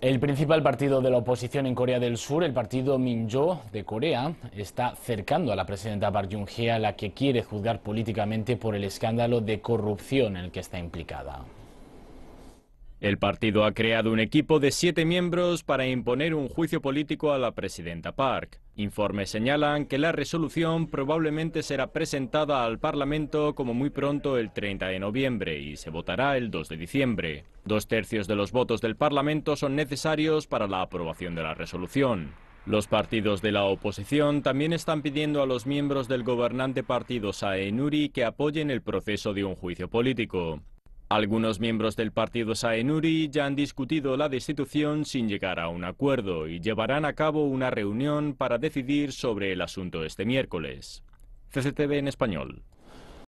El principal partido de la oposición en Corea del Sur, el partido Minjo de Corea, está cercando a la presidenta Park Jung-hee, a la que quiere juzgar políticamente por el escándalo de corrupción en el que está implicada. El partido ha creado un equipo de siete miembros para imponer un juicio político a la presidenta Park. Informes señalan que la resolución probablemente será presentada al Parlamento como muy pronto el 30 de noviembre y se votará el 2 de diciembre. Dos tercios de los votos del Parlamento son necesarios para la aprobación de la resolución. Los partidos de la oposición también están pidiendo a los miembros del gobernante partido Saenuri que apoyen el proceso de un juicio político. Algunos miembros del partido Saenuri ya han discutido la destitución sin llegar a un acuerdo y llevarán a cabo una reunión para decidir sobre el asunto este miércoles. CCTV en español.